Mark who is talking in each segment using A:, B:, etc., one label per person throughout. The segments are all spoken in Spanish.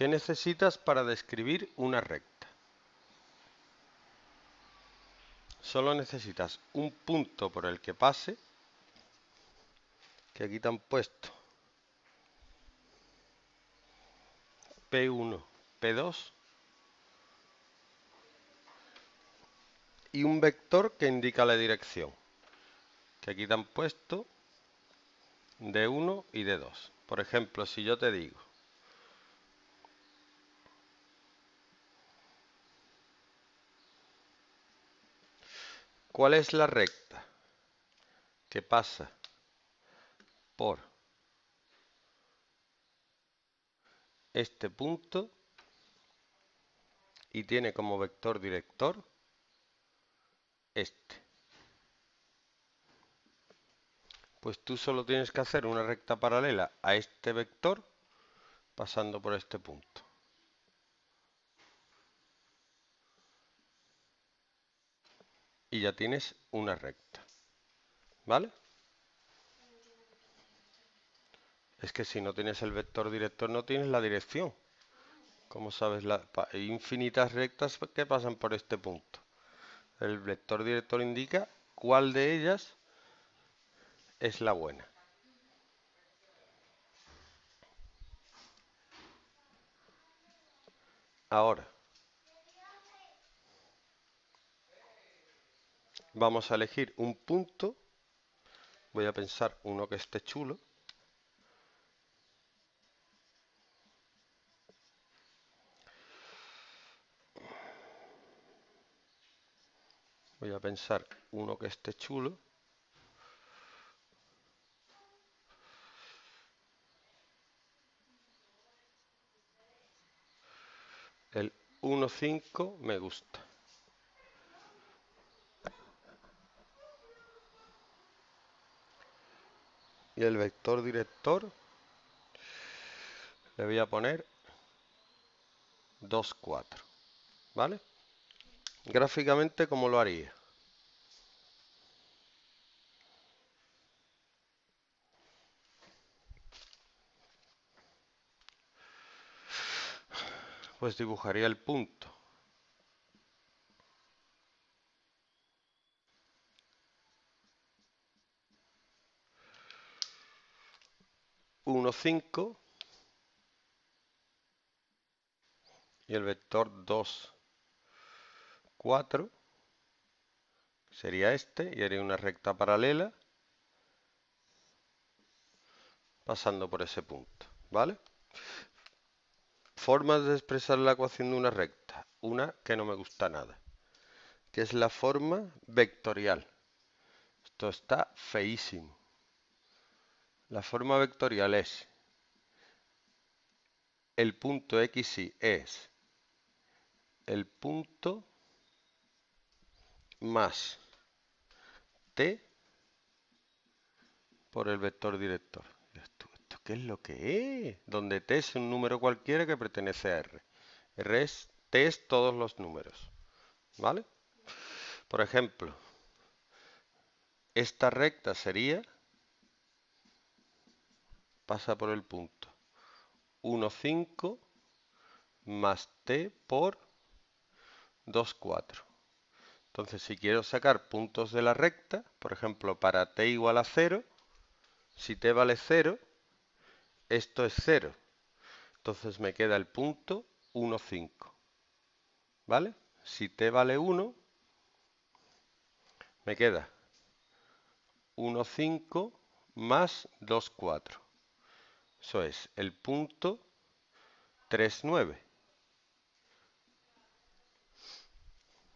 A: ¿Qué necesitas para describir una recta? Solo necesitas un punto por el que pase, que aquí te han puesto P1, P2, y un vector que indica la dirección, que aquí te han puesto D1 y D2. Por ejemplo, si yo te digo ¿Cuál es la recta que pasa por este punto y tiene como vector director este? Pues tú solo tienes que hacer una recta paralela a este vector pasando por este punto. ya tienes una recta. ¿Vale? Es que si no tienes el vector director no tienes la dirección. Como sabes, infinitas rectas que pasan por este punto. El vector director indica cuál de ellas es la buena. Ahora, vamos a elegir un punto. Voy a pensar uno que esté chulo. Voy a pensar uno que esté chulo. El 1.5 me gusta. y el vector director le voy a poner 2, 4. ¿Vale? Gráficamente, ¿cómo lo haría? Pues dibujaría el punto. 5 y el vector 2, 4 sería este y haré una recta paralela pasando por ese punto, ¿vale? Formas de expresar la ecuación de una recta. Una que no me gusta nada, que es la forma vectorial. Esto está feísimo. La forma vectorial es el punto x y e es el punto más t por el vector director. ¿Esto, qué es lo que es? Donde t es un número cualquiera que pertenece a R. R es, t es todos los números. ¿Vale? Por ejemplo, esta recta sería pasa por el punto. 1, 5 más t por 2, 4. Entonces, si quiero sacar puntos de la recta, por ejemplo, para t igual a 0, si t vale 0, esto es 0. Entonces me queda el punto 1, 5. ¿Vale? Si t vale 1, me queda 1, 5 más 2, 4. Eso es el punto 39.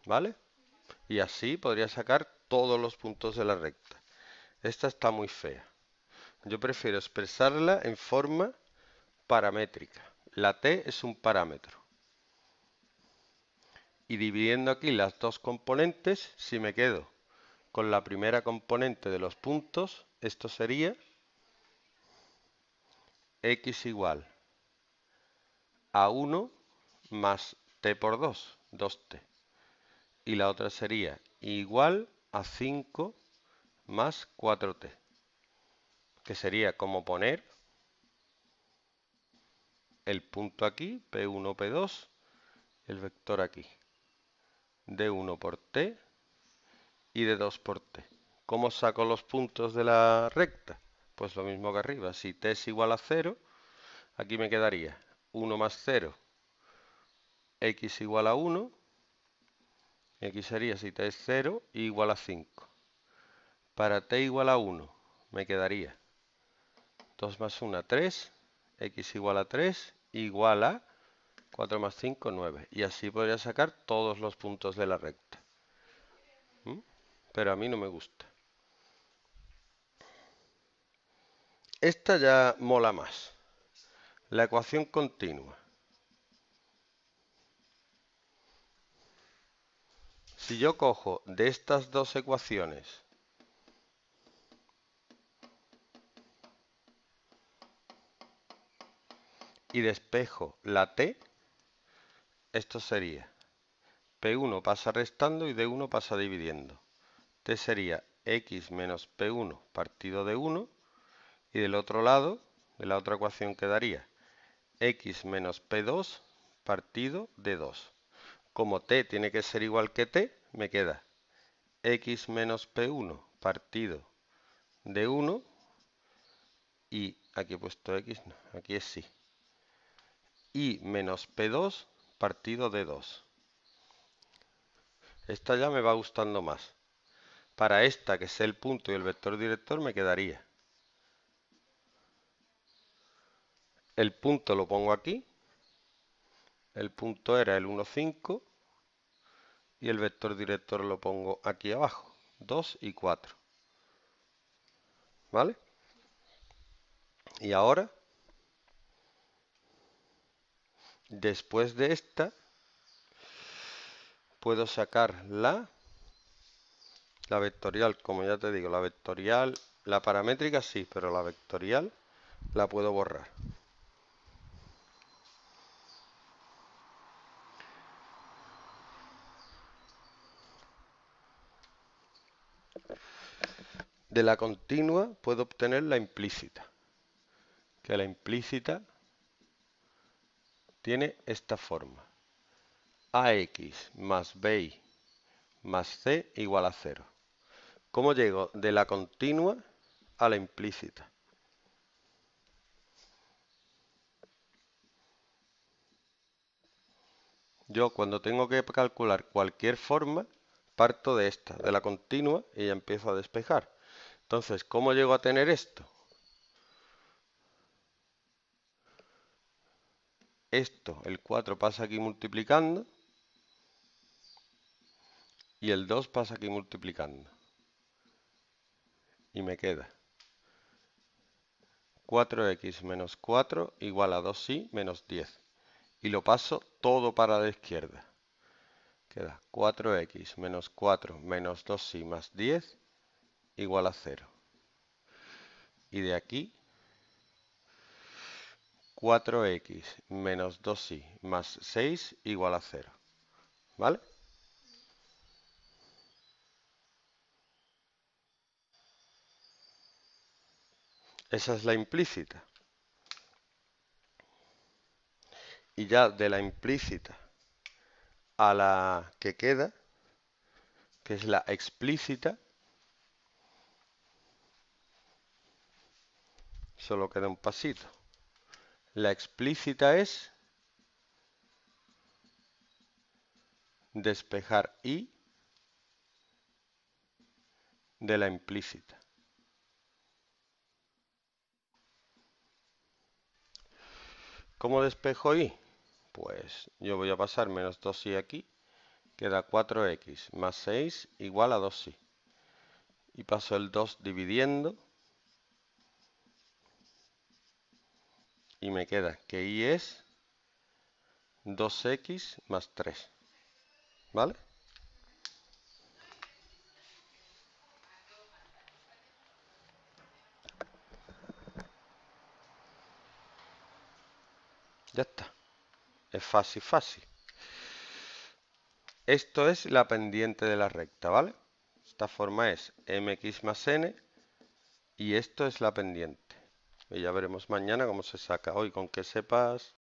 A: ¿Vale? Y así podría sacar todos los puntos de la recta. Esta está muy fea. Yo prefiero expresarla en forma paramétrica. La t es un parámetro. Y dividiendo aquí las dos componentes, si me quedo con la primera componente de los puntos, esto sería x igual a 1 más t por 2, 2t. Y la otra sería igual a 5 más 4t, que sería como poner el punto aquí, P1, P2, el vector aquí, de 1 por t y de 2 por t. ¿Cómo saco los puntos de la recta? Pues lo mismo que arriba, si t es igual a 0, aquí me quedaría 1 más 0, x igual a 1, x sería si t es 0, igual a 5. Para t igual a 1 me quedaría 2 más 1, 3, x igual a 3, igual a 4 más 5, 9. Y así podría sacar todos los puntos de la recta. ¿Mm? Pero a mí no me gusta. Esta ya mola más. La ecuación continua. Si yo cojo de estas dos ecuaciones y despejo la t, esto sería p1 pasa restando y d1 pasa dividiendo. t sería x menos p1 partido de 1 y del otro lado, de la otra ecuación quedaría x menos p2 partido de 2. Como t tiene que ser igual que t, me queda x menos p1 partido de 1 y aquí he puesto x, no, aquí es sí. y menos p2 partido de 2. Esta ya me va gustando más. Para esta, que es el punto y el vector director, me quedaría El punto lo pongo aquí. El punto era el 1, 5. Y el vector director lo pongo aquí abajo. 2 y 4. ¿Vale? Y ahora, después de esta, puedo sacar la, la vectorial, como ya te digo, la vectorial, la paramétrica sí, pero la vectorial la puedo borrar. de la continua puedo obtener la implícita. Que la implícita tiene esta forma. AX más BY más C igual a 0. ¿Cómo llego de la continua a la implícita? Yo cuando tengo que calcular cualquier forma, parto de esta, de la continua, y ya empiezo a despejar. Entonces, ¿cómo llego a tener esto? Esto, el 4 pasa aquí multiplicando y el 2 pasa aquí multiplicando. Y me queda 4x menos 4 igual a 2y menos 10. Y lo paso todo para la izquierda. Queda 4x menos 4 menos 2y más 10 igual a 0. Y de aquí 4x menos 2y más 6 igual a 0. ¿Vale? Esa es la implícita. Y ya de la implícita a la que queda, que es la explícita, Solo queda un pasito. La explícita es despejar Y de la implícita. ¿Cómo despejo Y? Pues yo voy a pasar menos 2i aquí, queda 4x más 6 igual a 2i. Y paso el 2 dividiendo y me queda que Y es 2x más 3. ¿Vale? Ya está. Es fácil, fácil. Esto es la pendiente de la recta, ¿vale? Esta forma es mx más n y esto es la pendiente. Y ya veremos mañana cómo se saca. Hoy con que sepas